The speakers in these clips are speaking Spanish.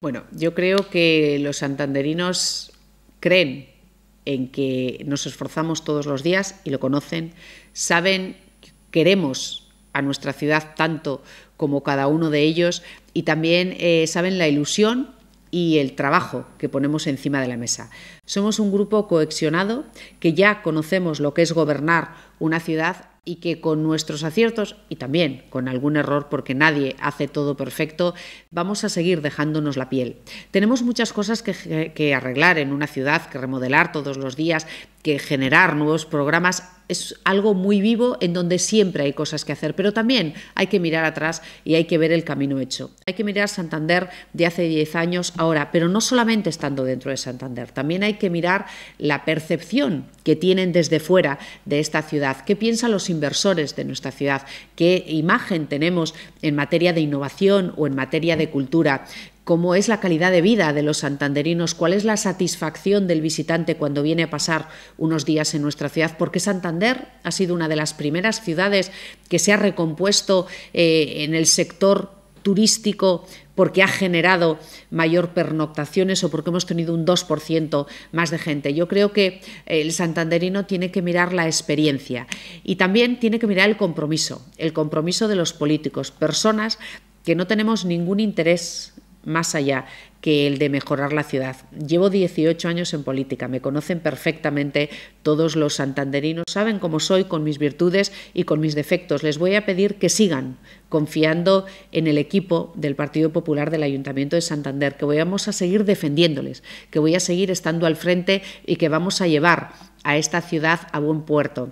Bueno, yo creo que los santanderinos creen en que nos esforzamos todos los días y lo conocen, saben que queremos a nuestra ciudad tanto como cada uno de ellos y también eh, saben la ilusión y el trabajo que ponemos encima de la mesa. Somos un grupo coexionado que ya conocemos lo que es gobernar una ciudad y que con nuestros aciertos y también con algún error, porque nadie hace todo perfecto, vamos a seguir dejándonos la piel. Tenemos muchas cosas que, arreglar en una ciudad, que remodelar todos los días, generar nuevos programas es algo muy vivo en donde siempre hay cosas que hacer, pero también hay que mirar atrás y hay que ver el camino hecho. Hay que mirar Santander de hace 10 años ahora, pero no solamente estando dentro de Santander, también hay que mirar la percepción que tienen desde fuera de esta ciudad, qué piensan los inversores de nuestra ciudad, qué imagen tenemos en materia de innovación o en materia de cultura, cómo es la calidad de vida de los santanderinos, cuál es la satisfacción del visitante cuando viene a pasar unos días en nuestra ciudad, porque Santander ha sido una de las primeras ciudades que se ha recompuesto eh, en el sector turístico porque ha generado mayor pernoctaciones o porque hemos tenido un 2% más de gente. Yo creo que el santanderino tiene que mirar la experiencia y también tiene que mirar el compromiso, el compromiso de los políticos, personas que no tenemos ningún interés más allá que el de mejorar la ciudad. Llevo 18 años en política, me conocen perfectamente, todos los santanderinos saben cómo soy con mis virtudes y con mis defectos. Les voy a pedir que sigan confiando en el equipo del Partido Popular del Ayuntamiento de Santander, que vamos a seguir defendiéndoles, que voy a seguir estando al frente y que vamos a llevar a esta ciudad a buen puerto.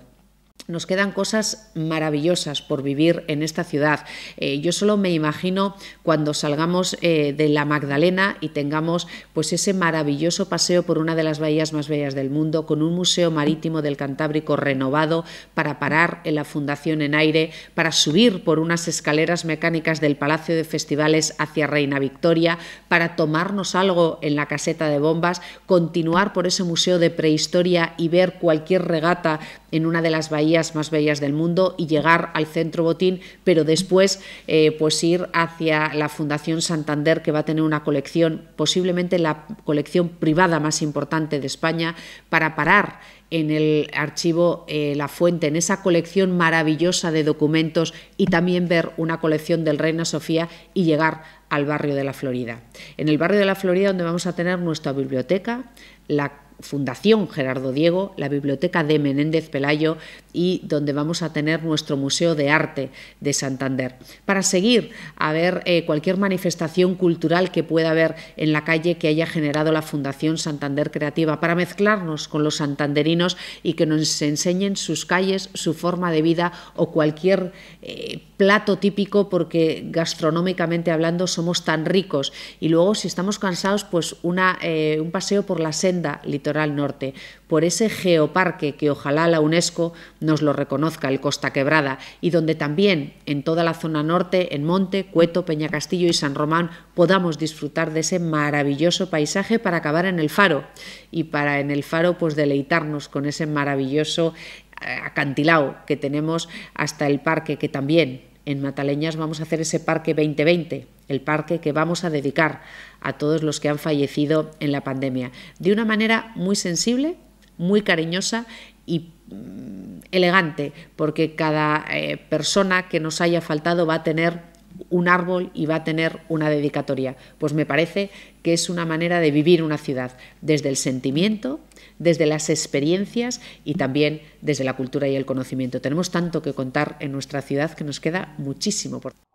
Nos quedan cosas maravillosas por vivir en esta ciudad. Eh, yo solo me imagino cuando salgamos eh, de la Magdalena y tengamos pues ese maravilloso paseo por una de las bahías más bellas del mundo, con un museo marítimo del Cantábrico renovado para parar en la fundación en aire, para subir por unas escaleras mecánicas del Palacio de Festivales hacia Reina Victoria, para tomarnos algo en la caseta de bombas, continuar por ese museo de prehistoria y ver cualquier regata en una de las bahías más bellas del mundo y llegar al centro Botín, pero después eh, pues ir hacia la Fundación Santander, que va a tener una colección, posiblemente la colección privada más importante de España, para parar en el archivo eh, La Fuente, en esa colección maravillosa de documentos y también ver una colección del Reina Sofía y llegar al barrio de la Florida. En el barrio de la Florida donde vamos a tener nuestra biblioteca, la Fundación Gerardo Diego, la Biblioteca de Menéndez Pelayo y donde vamos a tener nuestro Museo de Arte de Santander. Para seguir a ver eh, cualquier manifestación cultural que pueda haber en la calle que haya generado la Fundación Santander Creativa, para mezclarnos con los santanderinos y que nos enseñen sus calles, su forma de vida o cualquier... Eh, plato típico porque gastronómicamente hablando somos tan ricos y luego si estamos cansados pues una, eh, un paseo por la senda litoral norte, por ese geoparque que ojalá la UNESCO nos lo reconozca, el Costa Quebrada y donde también en toda la zona norte, en Monte, Cueto, castillo y San Román podamos disfrutar de ese maravilloso paisaje para acabar en el faro y para en el faro pues deleitarnos con ese maravilloso acantilado que tenemos hasta el parque, que también en Mataleñas vamos a hacer ese parque 2020, el parque que vamos a dedicar a todos los que han fallecido en la pandemia, de una manera muy sensible, muy cariñosa y mm, elegante, porque cada eh, persona que nos haya faltado va a tener un árbol y va a tener una dedicatoria. Pues me parece que es una manera de vivir una ciudad, desde el sentimiento, desde las experiencias y también desde la cultura y el conocimiento. Tenemos tanto que contar en nuestra ciudad que nos queda muchísimo por